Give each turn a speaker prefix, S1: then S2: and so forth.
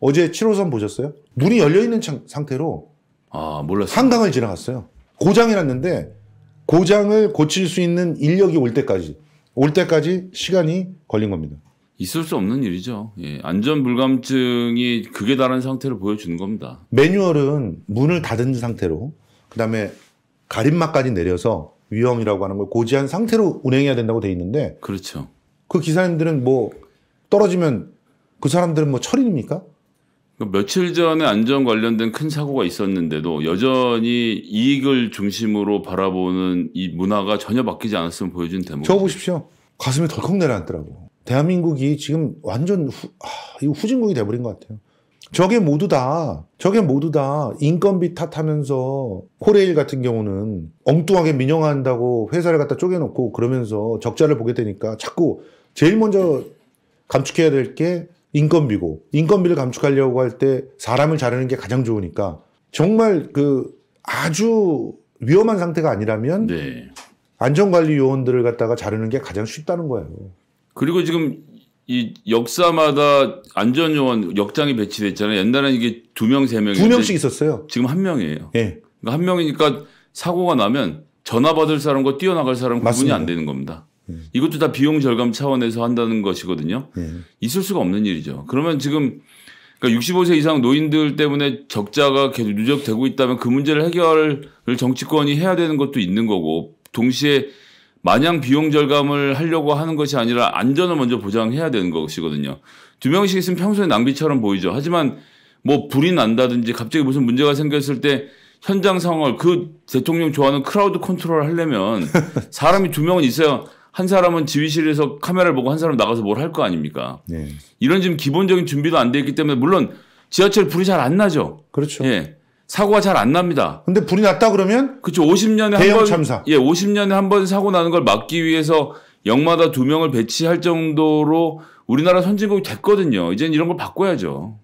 S1: 어제 7호선 보셨어요? 문이 열려있는 창, 상태로 아, 몰랐어요. 한강을 지나갔어요. 고장이 났는데 고장을 고칠 수 있는 인력이 올 때까지 올 때까지 시간이 걸린 겁니다.
S2: 있을 수 없는 일이죠. 예, 안전 불감증이 극에 달한 상태를 보여주는 겁니다.
S1: 매뉴얼은 문을 닫은 상태로 그다음에 가림막까지 내려서 위험이라고 하는 걸 고지한 상태로 운행해야 된다고 돼 있는데 그렇죠. 그 기사님들은 뭐 떨어지면 그 사람들은 뭐 철인입니까?
S2: 그 며칠 전에 안전 관련된 큰 사고가 있었는데도 여전히 이익을 중심으로 바라보는 이 문화가 전혀 바뀌지 않았으면 보여준 대목. 저
S1: 보십시오. 가슴이 덜컥 내려앉더라고. 대한민국이 지금 완전 후, 아, 후진국이 돼버린 것 같아요. 저게 모두 다, 저게 모두 다 인건비 탓하면서 코레일 같은 경우는 엉뚱하게 민영화한다고 회사를 갖다 쪼개놓고 그러면서 적자를 보게 되니까 자꾸 제일 먼저 감축해야 될게 인건비고 인건비를 감축하려고 할 때 사람을 자르는 게 가장 좋으니까 정말 그 아주 위험한 상태가 아니라면 네. 안전관리 요원들을 갖다가 자르는 게 가장 쉽다는 거예요.
S2: 그리고 지금 이 역사마다 안전 요원 역장이 배치됐잖아요. 옛날에는 이게 두 명, 세 명. 두 명씩 있었어요. 지금 한 명이에요. 예. 네. 그러니까 한 명이니까 사고가 나면 전화 받을 사람과 뛰어나갈 사람 구분이 안 되는 겁니다. 예. 이것도 다 비용 절감 차원에서 한다는 것이거든요. 예. 있을 수가 없는 일이죠. 그러면 지금 그러니까 65세 이상 노인들 때문에 적자가 계속 누적되고 있다면 그 문제를 해결을 정치권이 해야 되는 것도 있는 거고 동시에 마냥 비용 절감을 하려고 하는 것이 아니라 안전을 먼저 보장해야 되는 것이거든요. 두 명씩 있으면 평소에 낭비처럼 보이죠. 하지만 뭐 불이 난다든지 갑자기 무슨 문제가 생겼을 때 현장 상황을 그 대통령 좋아하는 크라우드 컨트롤 하려면 사람이 두 명은 있어야 한 사람은 지휘실에서 카메라를 보고 한 사람 나가서 뭘 할 거 아닙니까? 네. 이런 지금 기본적인 준비도 안 돼 있기 때문에 물론 지하철 불이 잘 안 나죠. 그렇죠. 예. 사고가 잘 안 납니다. 근데 불이 났다 그러면 그렇죠. 50년에 한번 참사. 예, 50년에 한 번 사고 나는 걸 막기 위해서 역마다 두 명을 배치할 정도로 우리나라 선진국이 됐거든요. 이젠 이런 걸 바꿔야죠.